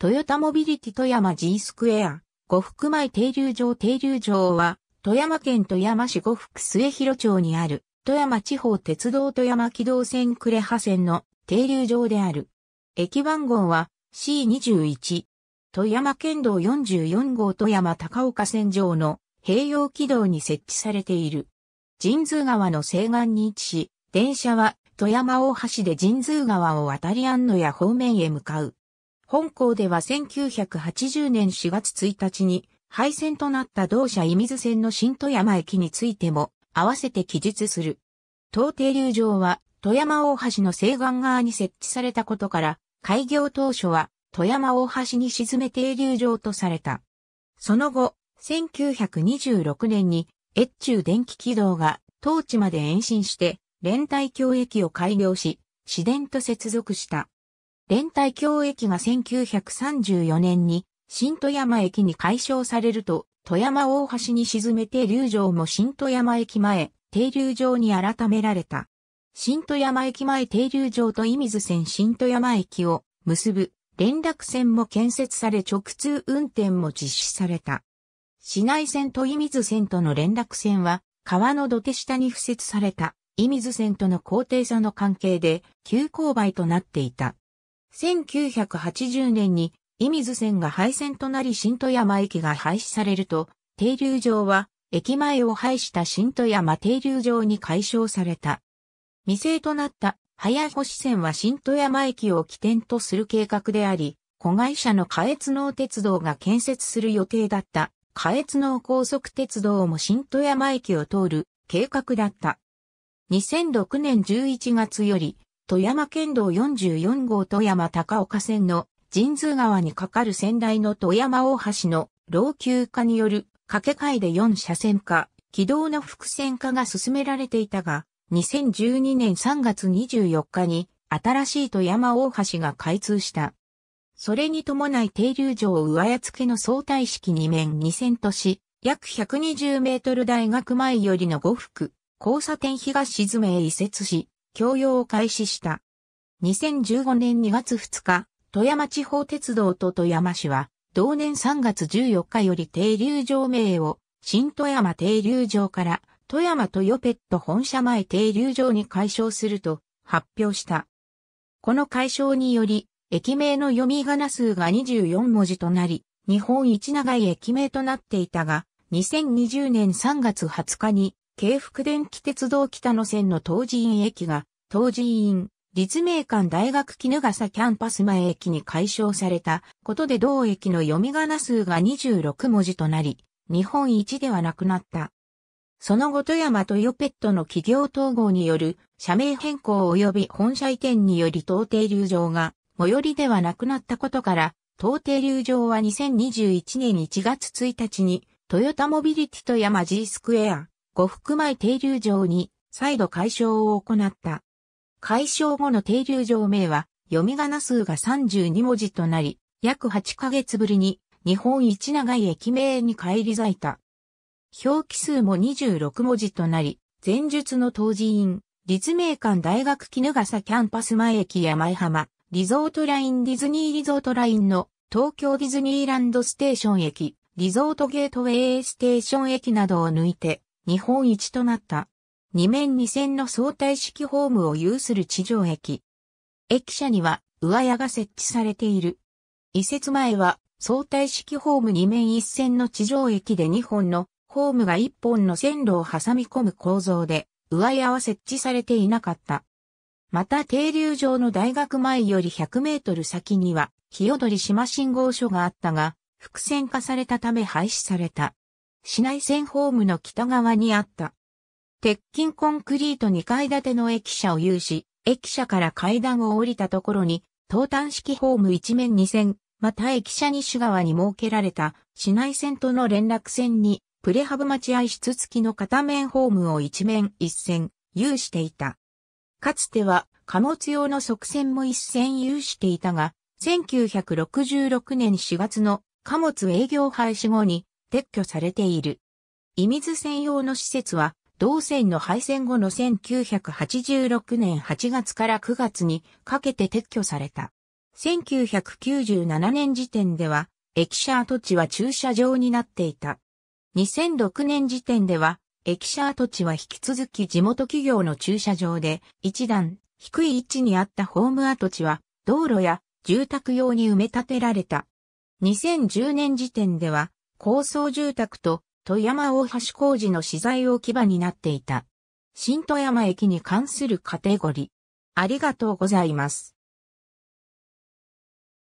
トヨタモビリティ富山 G スクエア、五福前停留場停留場は、富山県富山市五福末広町にある、富山地方鉄道富山機動線呉派線の停留場である。駅番号は C21。富山県道44号富山高岡線上の併用軌道に設置されている。神通川の西岸に位置し、電車は富山大橋で神通川を渡り安野や方面へ向かう。本校では1980年4月1日に廃線となった同社伊水線の新富山駅についても合わせて記述する。東停留場は富山大橋の西岸側に設置されたことから、開業当初は富山大橋に沈め停留場とされた。その後、1926年に越中電気軌道が当地まで延伸して、連帯橋駅を開業し、市電と接続した。連帯橋駅が1934年に新富山駅に解消されると、富山大橋に沈めて流場も新富山駅前停留場に改められた。新富山駅前停留場と伊水線新富山駅を結ぶ連絡線も建設され直通運転も実施された。市内線と伊水線との連絡線は川の土手下に付設された伊水線との高低差の関係で急勾配となっていた。1980年に、伊水線が廃線となり新富山駅が廃止されると、停留場は、駅前を廃した新富山停留場に解消された。未成となった早星線は新富山駅を起点とする計画であり、子会社の下越能鉄道が建設する予定だった下越能高速鉄道も新富山駅を通る計画だった。2006年11月より富山県道44号富山高岡線の神通川に架かる仙台の富山大橋の老朽化による掛け替えで4車線化、軌道の複線化が進められていたが、2012年3月24日に新しい富山大橋が開通した。それに伴い停留場上屋付の相対式2面2線とし、約120メートル大学前よりの5幅、交差点東沈め移設し、供用を開始した。2015年2月2日、富山地方鉄道と富山市は、同年3月14日より停留場名を、新富山停留場から、富山トヨペット本社前停留場に解消すると発表した。この解消により、駅名の読み仮名数が24文字となり、日本一長い駅名となっていたが、2020年3月20日に京福電気鉄道北野線の東寺院駅が、東寺院、立命館大学絹笠キャンパス前駅に解消されたことで同駅の読み仮名数が26文字となり、日本一ではなくなった。その後富山とヨペットの企業統合による社名変更及び本社移転により東帝流場が最寄りではなくなったことから、東帝流場は2021年1月1日にトヨタモビリティと山 G スクエア呉服前停留場に再度解消を行った。解消後の停留場名は読み仮名数が32文字となり、約8ヶ月ぶりに日本一長い駅名に返り咲いた。表記数も26文字となり、前述の当時院、立命館大学絹笠キャンパス前駅や前浜、リゾートラインディズニーリゾートラインの東京ディズニーランドステーション駅、リゾートゲートウェイステーション駅などを抜いて、日本一となった。二面二線の相対式ホームを有する地上駅。駅舎には上屋が設置されている。移設前は相対式ホーム二面一線の地上駅で2本のホームが1本の線路を挟み込む構造で上屋は設置されていなかった。また停留場の大学前より100メートル先には、日踊り島信号所があったが、複線化されたため廃止された。市内線ホームの北側にあった。鉄筋コンクリート2階建ての駅舎を有し、駅舎から階段を降りたところに、東端式ホーム1面2線、また駅舎西側に設けられた市内線との連絡線に、プレハブ待合室付きの片面ホームを1面1線、有していた。かつては貨物用の側線も一線有していたが、1966年4月の貨物営業廃止後に撤去されている。射水専用の施設は、同線の廃線後の1986年8月から9月にかけて撤去された。1997年時点では、駅舎跡地は駐車場になっていた。2006年時点では、駅舎跡地は引き続き地元企業の駐車場で、一段低い位置にあったホーム跡地は、道路や住宅用に埋め立てられた。2010年時点では、高層住宅と富山大橋工事の資材置き場になっていた。新富山駅に関するカテゴリー。ありがとうございます。